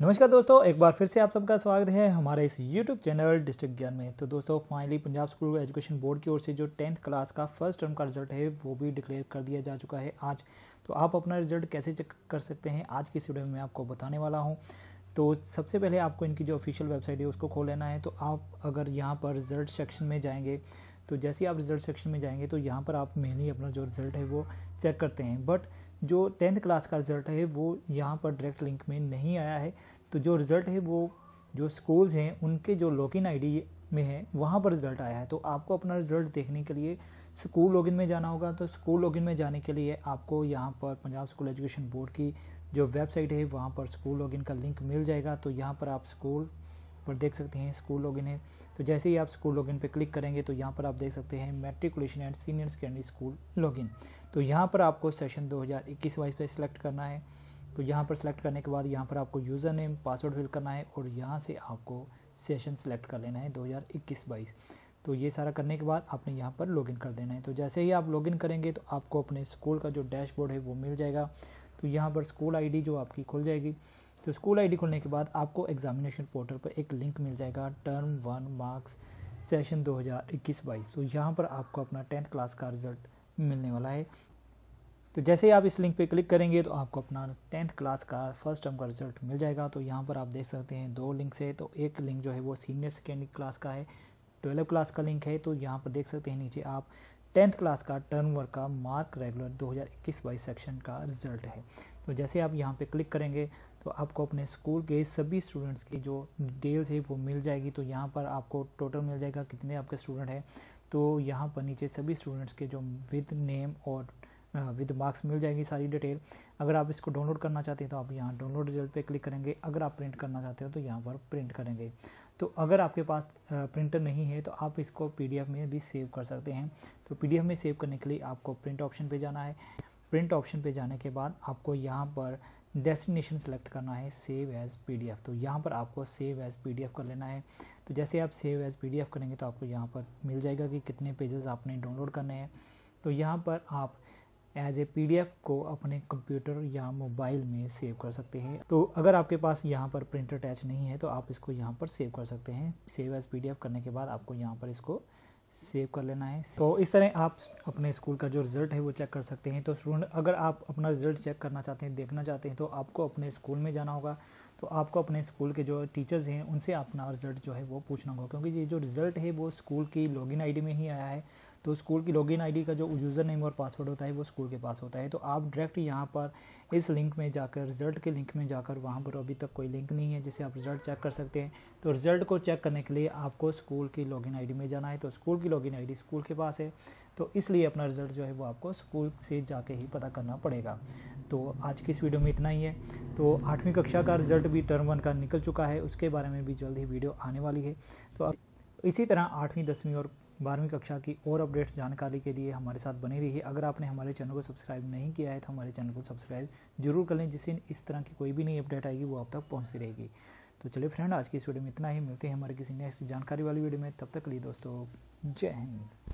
नमस्कार दोस्तों एक बार फिर से आप सबका स्वागत है हमारे इस YouTube चैनल डिस्ट्रिक्ट ज्ञान में तो दोस्तों finally Punjab school education board की ओर से जो टेंथ क्लास का फर्स्ट टर्म का रिजल्ट है वो भी डिक्लेयर कर दिया जा चुका है आज तो आप अपना रिजल्ट कैसे चेक कर सकते हैं आज की वीडियो में आपको बताने वाला हूँ तो सबसे पहले आपको इनकी जो ऑफिशियल वेबसाइट है उसको खोल लेना है तो आप अगर यहाँ पर रिजल्ट सेक्शन में जाएंगे तो जैसे ही आप रिजल्ट सेक्शन में जाएंगे तो यहाँ पर आप मेनली अपना जो रिजल्ट है वो चेक करते हैं बट जो टेंथ क्लास का रिज़ल्ट है वो यहाँ पर डायरेक्ट लिंक में नहीं आया है तो जो रिज़ल्ट है वो जो स्कूल्स हैं उनके जो लॉगिन आईडी में है वहाँ पर रिज़ल्ट आया है तो आपको अपना रिज़ल्ट देखने के लिए स्कूल लॉगिन में जाना होगा तो स्कूल लॉगिन में जाने के लिए आपको यहाँ पर पंजाब स्कूल एजुकेशन बोर्ड की जो वेबसाइट है वहाँ पर स्कूल लॉगिन का लिंक मिल जाएगा तो यहाँ पर आप स्कूल पर देख सकते हैं स्कूल लॉगिन है तो जैसे ही आप स्कूल लॉगिन पर क्लिक करेंगे तो यहाँ पर आप देख सकते हैं matriculation and senior secondary school login तो यहाँ पर आपको सेशन 2021 हज़ार इक्कीस वाइज पर सिलेक्ट करना है तो यहाँ पर सिलेक्ट करने के बाद यहाँ पर आपको यूज़र नेम पासवर्ड फिल करना है और यहाँ से आपको सेशन सेलेक्ट कर लेना है दो हज़ार तो ये सारा करने के बाद आपने यहाँ पर लॉगिन कर देना है तो जैसे ही आप लॉगिन करेंगे तो आपको अपने स्कूल का जो डैशबोर्ड है वो मिल जाएगा तो यहाँ पर स्कूल आईडी जो आपकी खुल जाएगी तो स्कूल आईडी खोलने के बाद आपको एग्जामिनेशन पोर्टल पर एक लिंक मिल जाएगा टर्म वन मार्क्स सेशन 2021-22 तो यहाँ पर आपको अपना टेंथ क्लास का रिजल्ट मिलने वाला है तो जैसे ही आप इस लिंक पे क्लिक करेंगे तो आपको अपना टेंथ क्लास का फर्स्ट टर्म का रिजल्ट मिल जाएगा तो यहाँ पर आप देख सकते हैं दो लिंक से तो एक लिंक जो है वो सीनियर सेकेंडरी क्लास का है ट्वेल्व क्लास का लिंक है तो यहाँ पर देख सकते हैं नीचे आप टेंथ क्लास का टर्म वर्क का मार्क रेगुलर 2021 हज़ार सेक्शन का रिजल्ट है तो जैसे आप यहाँ पे क्लिक करेंगे तो आपको अपने स्कूल के सभी स्टूडेंट्स की जो डिटेल्स है वो मिल जाएगी तो यहाँ पर आपको टोटल मिल जाएगा कितने आपके स्टूडेंट हैं तो यहाँ पर नीचे सभी स्टूडेंट्स के जो विद नेम और विद मार्क्स मिल जाएगी सारी डिटेल अगर आप इसको डाउनलोड करना चाहते हैं तो आप यहाँ डाउनलोड रिजल्ट पे क्लिक करेंगे अगर आप प्रिंट करना चाहते हो तो यहाँ पर प्रिंट करेंगे तो अगर आपके पास प्रिंटर नहीं है तो आप इसको पीडीएफ में भी सेव कर सकते हैं तो पीडीएफ में सेव करने के लिए आपको प्रिंट ऑप्शन पे जाना है प्रिंट ऑप्शन पे जाने के बाद आपको यहाँ पर डेस्टिनेशन सेलेक्ट करना है सेव एज़ पीडीएफ तो यहाँ पर आपको सेव एज़ पीडीएफ कर लेना है तो जैसे आप सेव एज़ पीडीएफ करेंगे तो आपको यहाँ पर मिल जाएगा कि कितने पेजेस आपने डाउनलोड करने हैं तो यहाँ पर आप एज ए पी को अपने कंप्यूटर या मोबाइल में सेव कर सकते हैं तो अगर आपके पास यहाँ पर प्रिंटर अटैच नहीं है तो आप इसको यहाँ पर सेव कर सकते हैं सेव एज पी करने के बाद आपको यहाँ पर इसको सेव कर लेना है तो इस तरह आप अपने स्कूल का जो रिज़ल्ट है वो चेक कर सकते हैं तो स्टूडेंट अगर आप अपना रिज़ल्ट चेक करना चाहते हैं देखना चाहते हैं तो आपको अपने स्कूल में जाना होगा तो आपको अपने स्कूल के जो टीचर्स हैं उनसे अपना रिज़ल्ट जो है वो पूछना होगा क्योंकि ये जो रिज़ल्ट है वो स्कूल की लॉगिन आईडी में ही आया है तो स्कूल की लॉगिन आईडी का जो यूज़र नेम और पासवर्ड होता है वो स्कूल के पास होता है तो आप डायरेक्ट यहाँ पर इस लिंक में जाकर रिजल्ट के लिंक में जाकर वहाँ पर अभी तक कोई लिंक नहीं है जिसे आप रिजल्ट चेक कर सकते हैं तो रिजल्ट को चेक करने के लिए आपको स्कूल की लॉगिन आईडी में जाना है तो स्कूल की लॉगिन आईडी स्कूल के पास है तो इसलिए अपना रिजल्ट जो है वो आपको स्कूल से जाके ही पता करना पड़ेगा तो आज की इस वीडियो में इतना ही है तो आठवीं कक्षा का रिजल्ट भी टर्म वन का निकल चुका है उसके बारे में भी जल्द ही वीडियो आने वाली है तो इसी तरह आठवीं दसवीं और बारहवीं कक्षा की और अपडेट्स जानकारी के लिए हमारे साथ बने रहिए अगर आपने हमारे चैनल को सब्सक्राइब नहीं किया है तो हमारे चैनल को सब्सक्राइब जरूर कर लें जिससे इस तरह की कोई भी नई अपडेट आएगी वो आप तक पहुँचती रहेगी तो चलिए फ्रेंड आज की इस वीडियो में इतना ही मिलते हैं हमारे किसी नेक्स्ट जानकारी वाली वीडियो में तब तक लिए दोस्तों जय हिंद